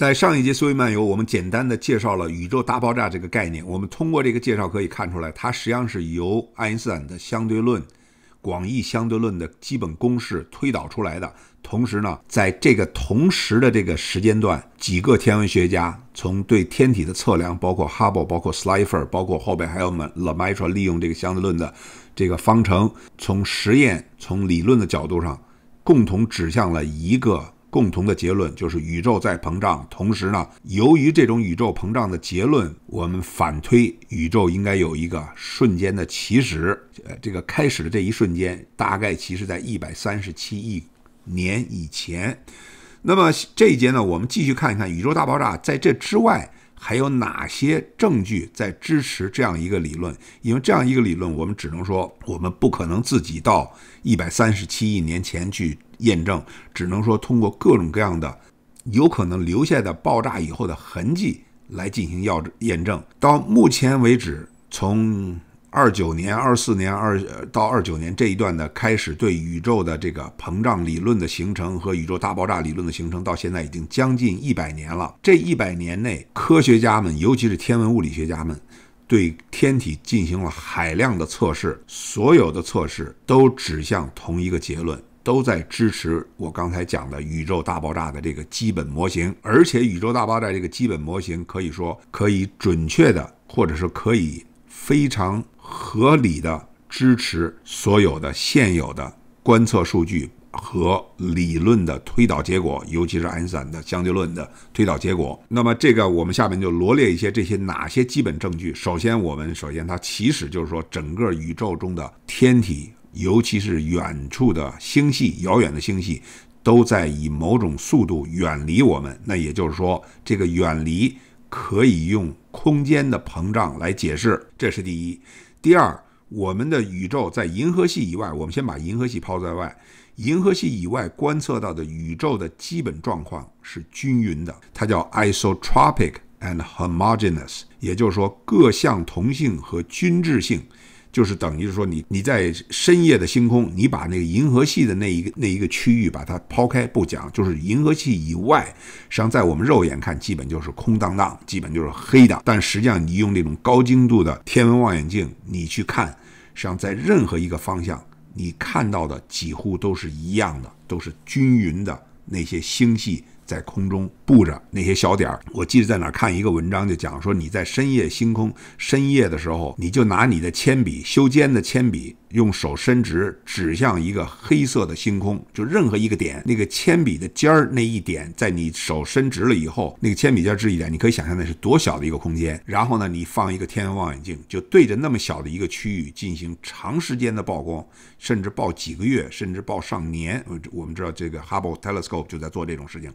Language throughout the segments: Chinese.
在上一节思维漫游，我们简单的介绍了宇宙大爆炸这个概念。我们通过这个介绍可以看出来，它实际上是由爱因斯坦的相对论、广义相对论的基本公式推导出来的。同时呢，在这个同时的这个时间段，几个天文学家从对天体的测量，包括哈勃、包括斯莱弗、包括后边还有拉马特，利用这个相对论的这个方程，从实验、从理论的角度上，共同指向了一个。共同的结论就是宇宙在膨胀，同时呢，由于这种宇宙膨胀的结论，我们反推宇宙应该有一个瞬间的起始，呃，这个开始的这一瞬间大概其实在一百三十七亿年以前。那么这一节呢，我们继续看一看宇宙大爆炸在这之外还有哪些证据在支持这样一个理论？因为这样一个理论，我们只能说我们不可能自己到一百三十七亿年前去。验证只能说通过各种各样的有可能留下的爆炸以后的痕迹来进行要验证。到目前为止，从二九年、二四年、二到二九年这一段的开始，对宇宙的这个膨胀理论的形成和宇宙大爆炸理论的形成，到现在已经将近一百年了。这一百年内，科学家们，尤其是天文物理学家们，对天体进行了海量的测试，所有的测试都指向同一个结论。都在支持我刚才讲的宇宙大爆炸的这个基本模型，而且宇宙大爆炸这个基本模型可以说可以准确的，或者是可以非常合理的支持所有的现有的观测数据和理论的推导结果，尤其是爱因斯坦的相对论的推导结果。那么这个我们下面就罗列一些这些哪些基本证据。首先，我们首先它起始就是说整个宇宙中的天体。尤其是远处的星系，遥远的星系，都在以某种速度远离我们。那也就是说，这个远离可以用空间的膨胀来解释，这是第一。第二，我们的宇宙在银河系以外，我们先把银河系抛在外。银河系以外观测到的宇宙的基本状况是均匀的，它叫 isotropic and homogeneous，也就是说各项同性和均质性。就是等于是说，你你在深夜的星空，你把那个银河系的那一个那一个区域把它抛开不讲，就是银河系以外，实际上在我们肉眼看基本就是空荡荡，基本就是黑的。但实际上你用这种高精度的天文望远镜，你去看，实际上在任何一个方向，你看到的几乎都是一样的，都是均匀的那些星系。在空中布着那些小点儿，我记得在哪儿看一个文章，就讲说你在深夜星空，深夜的时候，你就拿你的铅笔，修尖的铅笔。用手伸直，指向一个黑色的星空，就任何一个点，那个铅笔的尖儿那一点，在你手伸直了以后，那个铅笔尖儿这一点，你可以想象那是多小的一个空间。然后呢，你放一个天文望远镜，就对着那么小的一个区域进行长时间的曝光，甚至曝几个月，甚至曝上年。我们知道这个 Hubble Telescope 就在做这种事情。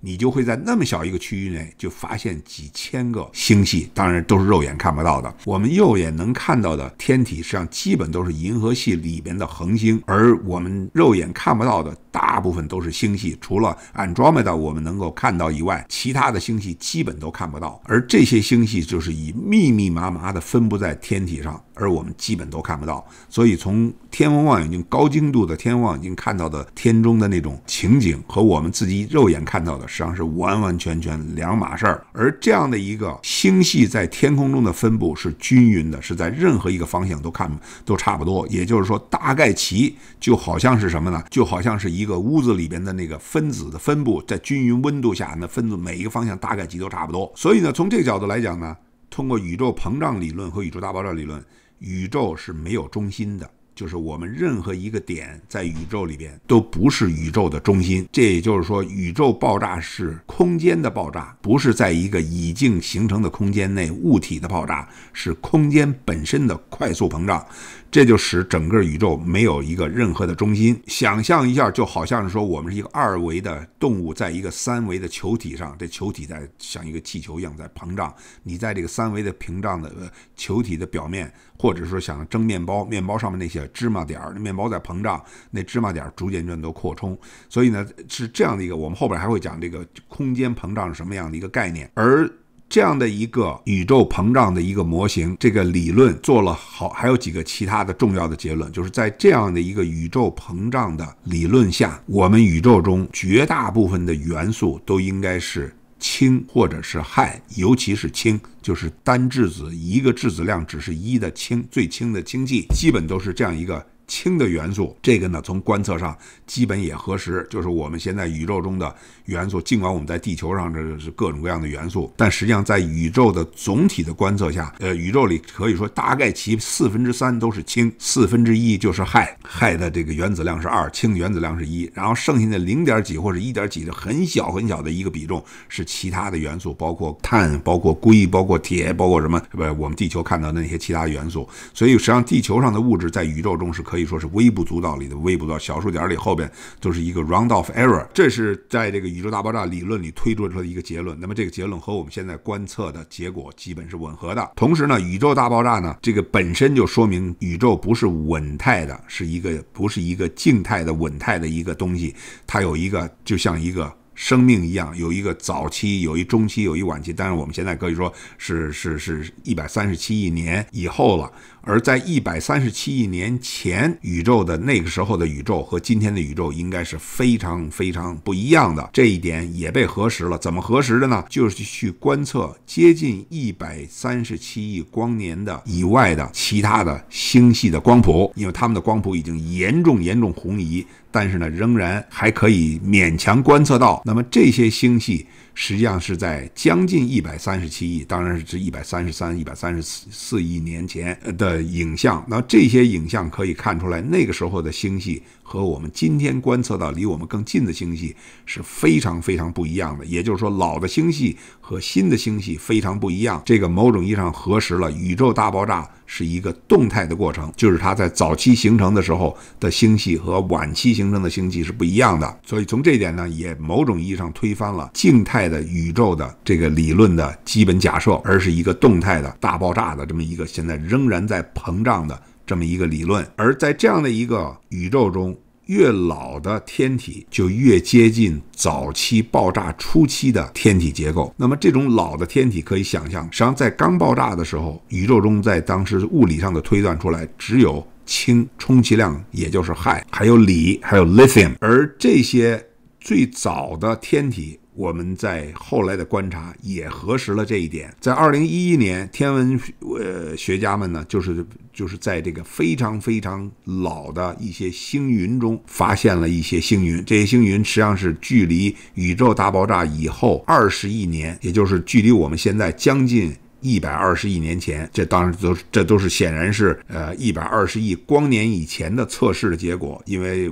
你就会在那么小一个区域内就发现几千个星系，当然都是肉眼看不到的。我们肉眼能看到的天体，实际上基本都是银河系里边的恒星，而我们肉眼看不到的大部分都是星系。除了按装备的我们能够看到以外，其他的星系基本都看不到。而这些星系就是以密密麻麻的分布在天体上。而我们基本都看不到，所以从天文望远镜高精度的天文望远镜看到的天中的那种情景和我们自己肉眼看到的实际上是完完全全两码事儿。而这样的一个星系在天空中的分布是均匀的，是在任何一个方向都看都差不多。也就是说，大概齐就好像是什么呢？就好像是一个屋子里边的那个分子的分布，在均匀温度下，那分子每一个方向大概齐都差不多。所以呢，从这个角度来讲呢，通过宇宙膨胀理论和宇宙大爆炸理论。宇宙是没有中心的，就是我们任何一个点在宇宙里边都不是宇宙的中心。这也就是说，宇宙爆炸是空间的爆炸，不是在一个已经形成的空间内物体的爆炸，是空间本身的快速膨胀。这就使整个宇宙没有一个任何的中心。想象一下，就好像是说我们是一个二维的动物，在一个三维的球体上，这球体在像一个气球一样在膨胀。你在这个三维的屏障的球体的表面，或者说想蒸面包，面包上面那些芝麻点儿，面包在膨胀，那芝麻点儿逐渐越多扩充。所以呢，是这样的一个，我们后边还会讲这个空间膨胀是什么样的一个概念，而。这样的一个宇宙膨胀的一个模型，这个理论做了好，还有几个其他的重要的结论，就是在这样的一个宇宙膨胀的理论下，我们宇宙中绝大部分的元素都应该是氢或者是氦，尤其是氢，就是单质子，一个质子量只是一的氢，最轻的氢气，基本都是这样一个。氢的元素，这个呢，从观测上基本也核实，就是我们现在宇宙中的元素。尽管我们在地球上这是各种各样的元素，但实际上在宇宙的总体的观测下，呃，宇宙里可以说大概其四分之三都是氢，四分之一就是氦。氦的这个原子量是二，氢原子量是一，然后剩下的零点几或者一点几的很小很小的一个比重是其他的元素，包括碳、包括硅、包括铁、包括什么？不，我们地球看到的那些其他元素。所以实际上地球上的物质在宇宙中是可。以。可以说是微不足道里的微不足，小数点里后边就是一个 round of error。这是在这个宇宙大爆炸理论里推出来的一个结论。那么这个结论和我们现在观测的结果基本是吻合的。同时呢，宇宙大爆炸呢，这个本身就说明宇宙不是稳态的，是一个不是一个静态的稳态的一个东西，它有一个就像一个。生命一样有一个早期，有一中期，有一晚期。但是我们现在可以说是是是一百三十七亿年以后了。而在一百三十七亿年前，宇宙的那个时候的宇宙和今天的宇宙应该是非常非常不一样的。这一点也被核实了。怎么核实的呢？就是去观测接近一百三十七亿光年的以外的其他的星系的光谱，因为他们的光谱已经严重严重红移。但是呢，仍然还可以勉强观测到。那么这些星系。实际上是在将近一百三十七亿，当然是指一百三十三、一百三十四四亿年前的影像。那这些影像可以看出来，那个时候的星系和我们今天观测到离我们更近的星系是非常非常不一样的。也就是说，老的星系和新的星系非常不一样。这个某种意义上核实了宇宙大爆炸是一个动态的过程，就是它在早期形成的时候的星系和晚期形成的星系是不一样的。所以从这一点呢，也某种意义上推翻了静态。的宇宙的这个理论的基本假设，而是一个动态的大爆炸的这么一个，现在仍然在膨胀的这么一个理论。而在这样的一个宇宙中，越老的天体就越接近早期爆炸初期的天体结构。那么，这种老的天体可以想象，实际上在刚爆炸的时候，宇宙中在当时物理上的推断出来，只有氢，充其量也就是氦，还有锂，还有 l i t h ium。而这些最早的天体。我们在后来的观察也核实了这一点。在二零一一年，天文呃学家们呢，就是就是在这个非常非常老的一些星云中发现了一些星云。这些星云实际上是距离宇宙大爆炸以后二十亿年，也就是距离我们现在将近一百二十亿年前。这当然都这都是显然是呃一百二十亿光年以前的测试的结果，因为。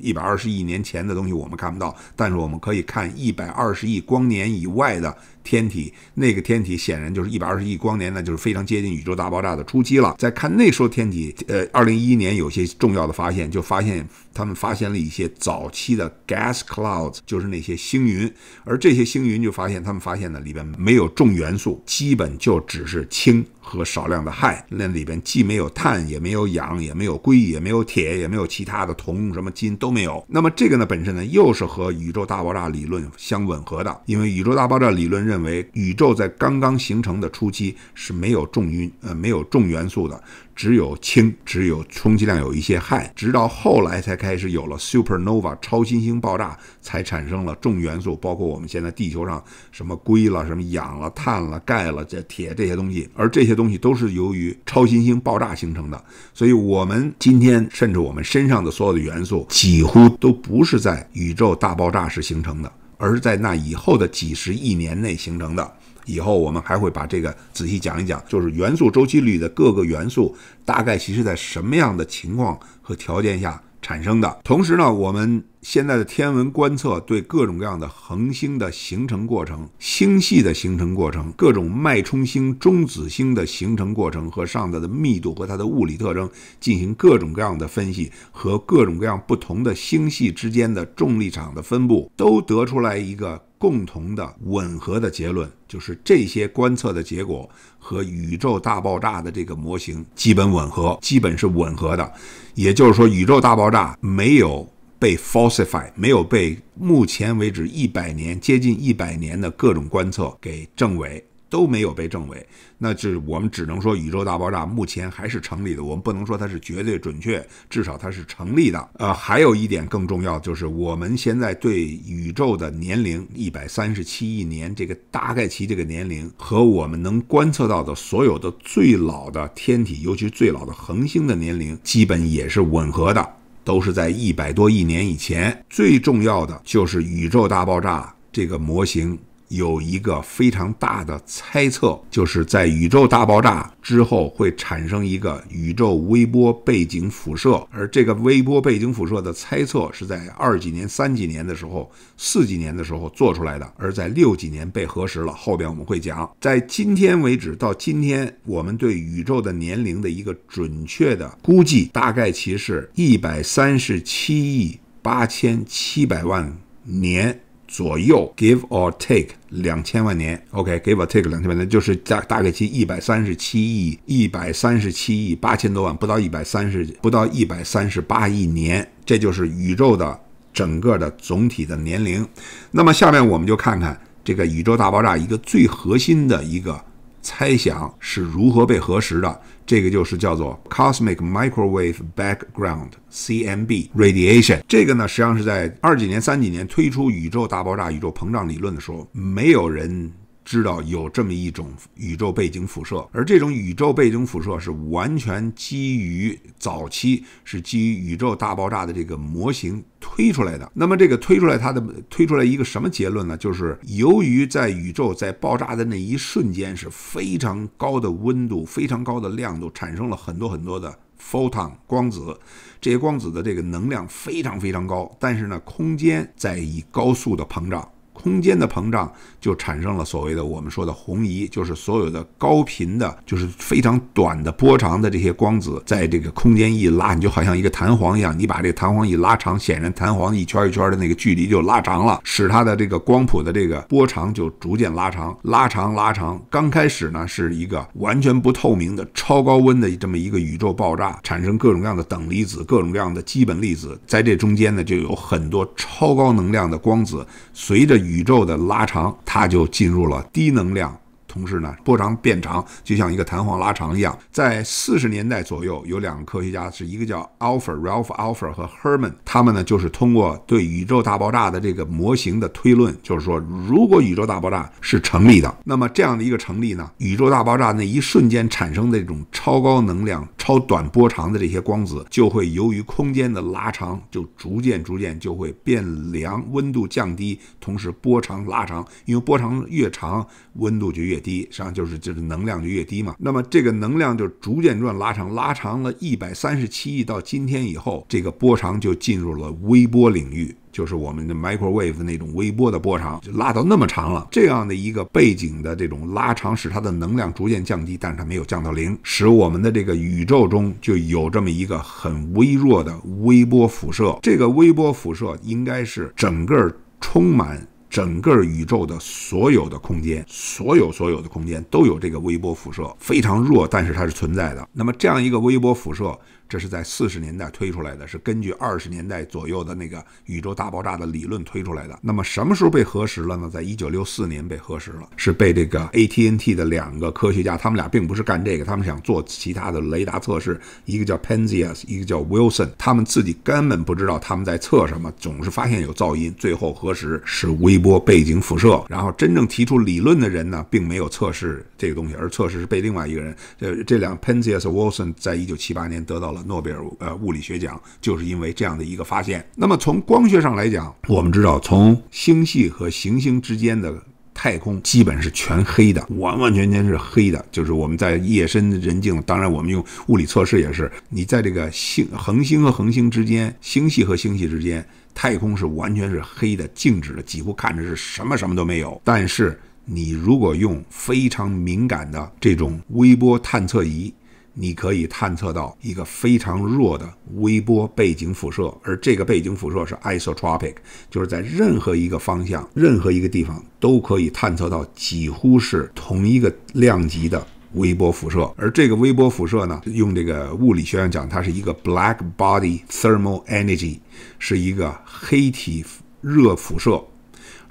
一百二十亿年前的东西我们看不到，但是我们可以看一百二十亿光年以外的。天体那个天体显然就是一百二十亿光年，那就是非常接近宇宙大爆炸的初期了。再看那时候天体，呃，二零一一年有些重要的发现，就发现他们发现了一些早期的 gas clouds，就是那些星云。而这些星云就发现，他们发现呢，里边没有重元素，基本就只是氢和少量的氦。那里边既没有碳，也没有氧，也没有硅，也没有铁，也没有其他的铜、什么金都没有。那么这个呢，本身呢，又是和宇宙大爆炸理论相吻合的，因为宇宙大爆炸理论认。认为宇宙在刚刚形成的初期是没有重晕呃没有重元素的，只有氢，只有充其量有一些氦，直到后来才开始有了 supernova 超新星爆炸，才产生了重元素，包括我们现在地球上什么硅了、什么氧了、碳了、钙了、这铁这些东西，而这些东西都是由于超新星爆炸形成的。所以，我们今天甚至我们身上的所有的元素，几乎都不是在宇宙大爆炸时形成的。而是在那以后的几十亿年内形成的。以后我们还会把这个仔细讲一讲，就是元素周期率的各个元素大概其实在什么样的情况和条件下产生的。同时呢，我们。现在的天文观测对各种各样的恒星的形成过程、星系的形成过程、各种脉冲星、中子星的形成过程和上头的密度和它的物理特征进行各种各样的分析，和各种各样不同的星系之间的重力场的分布，都得出来一个共同的吻合的结论，就是这些观测的结果和宇宙大爆炸的这个模型基本吻合，基本是吻合的。也就是说，宇宙大爆炸没有。被 falsify 没有被，目前为止一百年接近一百年的各种观测给证伪，都没有被证伪，那就我们只能说宇宙大爆炸目前还是成立的。我们不能说它是绝对准确，至少它是成立的。呃，还有一点更重要，就是我们现在对宇宙的年龄一百三十七亿年这个大概其这个年龄和我们能观测到的所有的最老的天体，尤其最老的恒星的年龄，基本也是吻合的。都是在一百多亿年以前，最重要的就是宇宙大爆炸这个模型。有一个非常大的猜测，就是在宇宙大爆炸之后会产生一个宇宙微波背景辐射，而这个微波背景辐射的猜测是在二几年、三几年的时候、四几年的时候做出来的，而在六几年被核实了。后边我们会讲，在今天为止，到今天我们对宇宙的年龄的一个准确的估计，大概其是一百三十七亿八千七百万年。左右，give or take 两千万年，OK，give or take 两千万年，就是大大概其一百三十七亿，一百三十七亿八千多万，不到一百三十，不到一百三十八亿年，这就是宇宙的整个的总体的年龄。那么下面我们就看看这个宇宙大爆炸一个最核心的一个。猜想是如何被核实的？这个就是叫做 Cosmic Microwave Background (CMB) Radiation。这个呢，实际上是在二几年、三几年推出宇宙大爆炸、宇宙膨胀理论的时候，没有人知道有这么一种宇宙背景辐射。而这种宇宙背景辐射是完全基于早期，是基于宇宙大爆炸的这个模型。推出来的，那么这个推出来它的推出来一个什么结论呢？就是由于在宇宙在爆炸的那一瞬间是非常高的温度、非常高的亮度，产生了很多很多的 photon 光子，这些光子的这个能量非常非常高，但是呢，空间在以高速的膨胀。空间的膨胀就产生了所谓的我们说的红移，就是所有的高频的，就是非常短的波长的这些光子，在这个空间一拉，你就好像一个弹簧一样，你把这弹簧一拉长，显然弹簧一圈一圈的那个距离就拉长了，使它的这个光谱的这个波长就逐渐拉长，拉长拉长。刚开始呢，是一个完全不透明的超高温的这么一个宇宙爆炸，产生各种各样的等离子，各种各样的基本粒子，在这中间呢，就有很多超高能量的光子，随着宇宙的拉长，它就进入了低能量。同时呢，波长变长，就像一个弹簧拉长一样。在四十年代左右，有两个科学家，是一个叫 Alpha r a l p h Alpher） a 和 h m a n 他们呢就是通过对宇宙大爆炸的这个模型的推论，就是说，如果宇宙大爆炸是成立的，那么这样的一个成立呢，宇宙大爆炸那一瞬间产生的这种超高能量、超短波长的这些光子，就会由于空间的拉长，就逐渐逐渐就会变凉，温度降低，同时波长拉长，因为波长越长，温度就越。低，实际上就是就是能量就越低嘛。那么这个能量就逐渐转拉长，拉长了一百三十七亿到今天以后，这个波长就进入了微波领域，就是我们的 microwave 那种微波的波长，就拉到那么长了。这样的一个背景的这种拉长，使它的能量逐渐降低，但是它没有降到零，使我们的这个宇宙中就有这么一个很微弱的微波辐射。这个微波辐射应该是整个充满。整个宇宙的所有的空间，所有所有的空间都有这个微波辐射，非常弱，但是它是存在的。那么这样一个微波辐射。这是在四十年代推出来的，是根据二十年代左右的那个宇宙大爆炸的理论推出来的。那么什么时候被核实了呢？在一九六四年被核实了，是被这个 A T N T 的两个科学家，他们俩并不是干这个，他们想做其他的雷达测试，一个叫 Penzias，一个叫 Wilson，他们自己根本不知道他们在测什么，总是发现有噪音。最后核实是微波背景辐射。然后真正提出理论的人呢，并没有测试这个东西，而测试是被另外一个人，这这两个 Penzias Wilson 在一九七八年得到了。诺贝尔呃物理学奖就是因为这样的一个发现。那么从光学上来讲，我们知道，从星系和行星之间的太空基本是全黑的，完完全全是黑的。就是我们在夜深人静，当然我们用物理测试也是，你在这个星恒星和恒星之间，星系和星系之间，太空是完全是黑的、静止的，几乎看着是什么什么都没有。但是你如果用非常敏感的这种微波探测仪，你可以探测到一个非常弱的微波背景辐射，而这个背景辐射是 isotropic，就是在任何一个方向、任何一个地方都可以探测到几乎是同一个量级的微波辐射。而这个微波辐射呢，用这个物理学上讲，它是一个 black body thermal energy，是一个黑体热辐射。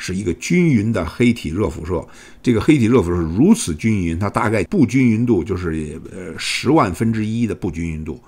是一个均匀的黑体热辐射，这个黑体热辐射如此均匀，它大概不均匀度就是呃十万分之一的不均匀度。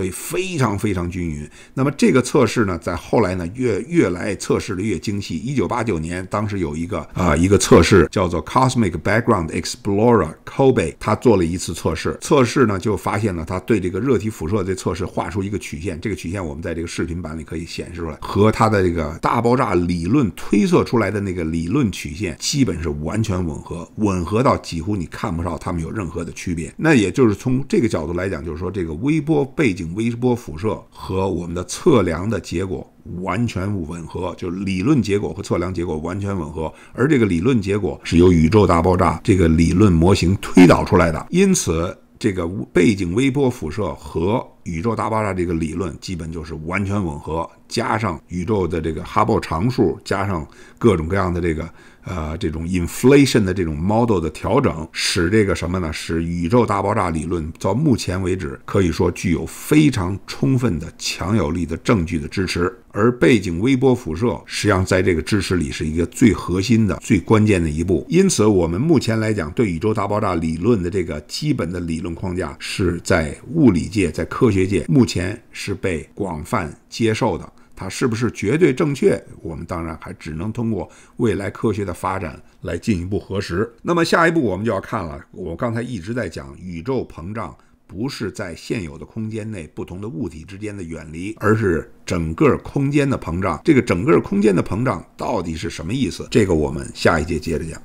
所以非常非常均匀。那么这个测试呢，在后来呢越越来测试的越精细。一九八九年，当时有一个啊一个测试叫做 Cosmic Background Explorer (COBE)，他做了一次测试。测试呢就发现了他对这个热体辐射的测试画出一个曲线。这个曲线我们在这个视频版里可以显示出来，和他的这个大爆炸理论推测出来的那个理论曲线基本是完全吻合，吻合到几乎你看不到他们有任何的区别。那也就是从这个角度来讲，就是说这个微波背景。微波辐射和我们的测量的结果完全吻合，就是理论结果和测量结果完全吻合，而这个理论结果是由宇宙大爆炸这个理论模型推导出来的，因此这个背景微波辐射和宇宙大爆炸这个理论基本就是完全吻合，加上宇宙的这个哈勃常数，加上各种各样的这个。呃，这种 inflation 的这种 model 的调整，使这个什么呢？使宇宙大爆炸理论到目前为止可以说具有非常充分的强有力的证据的支持。而背景微波辐射实际上在这个支持里是一个最核心的、最关键的一步。因此，我们目前来讲，对宇宙大爆炸理论的这个基本的理论框架是在物理界、在科学界目前是被广泛接受的。它是不是绝对正确？我们当然还只能通过未来科学的发展来进一步核实。那么下一步我们就要看了。我刚才一直在讲，宇宙膨胀不是在现有的空间内不同的物体之间的远离，而是整个空间的膨胀。这个整个空间的膨胀到底是什么意思？这个我们下一节接着讲。